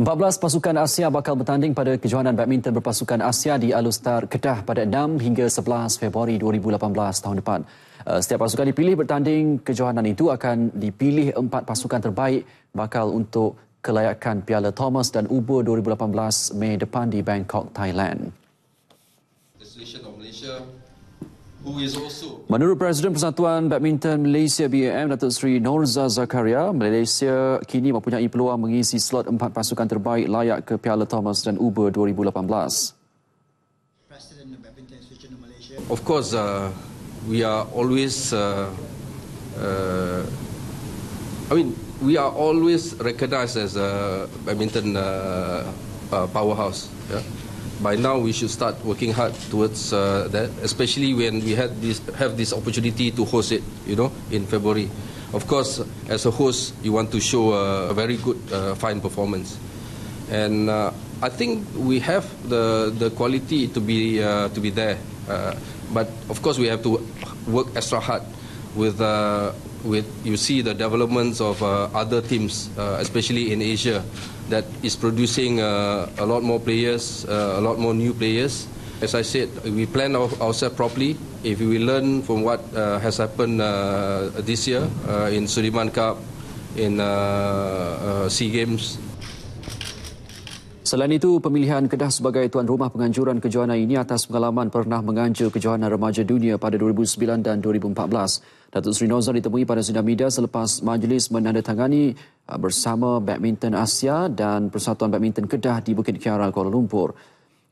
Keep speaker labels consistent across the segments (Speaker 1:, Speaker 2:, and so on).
Speaker 1: 14 pasukan Asia bakal bertanding pada kejohanan badminton berpasukan Asia di Alustar Kedah pada 6 hingga 11 Februari 2018 tahun depan. Eh, setiap pasukan dipilih bertanding kejohanan itu akan dipilih empat pasukan terbaik bakal untuk kelayakan Piala Thomas dan Ubo 2018 Mei depan di Bangkok, Thailand. Menurut Presiden Persatuan Badminton Malaysia BAM Datuk Seri Norza Zakaria, Malaysia kini mempunyai peluang mengisi slot empat pasukan terbaik layak ke Piala Thomas dan Uber 2018.
Speaker 2: Of course, uh, we are always uh, uh, I mean, we are always recognised as a badminton uh, uh, powerhouse. Yeah? by now we should start working hard towards uh, that, especially when we had this, have this opportunity to host it, you know, in February. Of course, as a host, you want to show a, a very good, uh, fine performance. And uh, I think we have the, the quality to be, uh, to be there. Uh, but of course, we have to work extra hard. with, uh, with you see the developments of uh, other teams, uh, especially in Asia, that is producing uh, a lot more players, uh, a lot more new players. As I said, we plan our, ourselves properly. If we learn from what uh, has happened this year in Sudirman Cup, in Sea Games,
Speaker 1: Selain itu, pemilihan Kedah sebagai tuan rumah penganjuran kejohanan ini atas pengalaman pernah menganjur kejohanan remaja dunia pada 2009 dan 2014. Datuk Sri Nozar ditemui pada sidang media selepas majlis menandatangani uh, bersama Badminton Asia dan Persatuan Badminton Kedah di Bukit Kiara, Kuala Lumpur.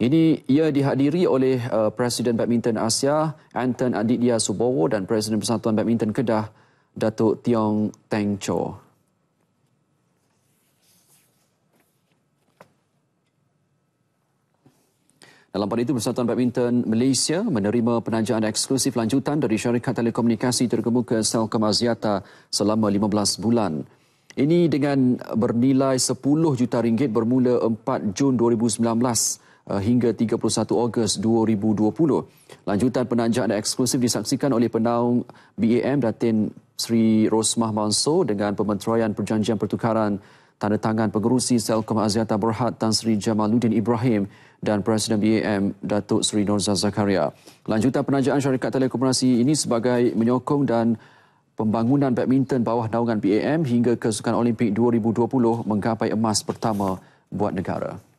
Speaker 1: Ini ia dihadiri oleh uh, Presiden Badminton Asia, Anton Aditya Subowo dan Presiden Persatuan Badminton Kedah, Datuk Tiong Teng Cho. Dalam pada itu, Persatuan Badminton Malaysia menerima penajaan eksklusif lanjutan dari syarikat telekomunikasi terkemuka Selkom Aziata selama 15 bulan. Ini dengan bernilai 10 juta ringgit bermula 4 Jun 2019 eh, hingga 31 Ogos 2020. Lanjutan penanjaan eksklusif disaksikan oleh penaung BAM Datin Sri Rosmah Manso dengan pementerian perjanjian pertukaran tanda tangan pengerusi Selkom Aziata Berhad Tan Sri Jamaluddin Ibrahim dan Presiden BAM Datuk Seri Norza Zakaria. Lanjutan penajaan syarikat telekomunikasi ini sebagai menyokong dan pembangunan badminton bawah naungan BAM hingga ke Sukan Olimpik 2020 menggapai emas pertama buat negara.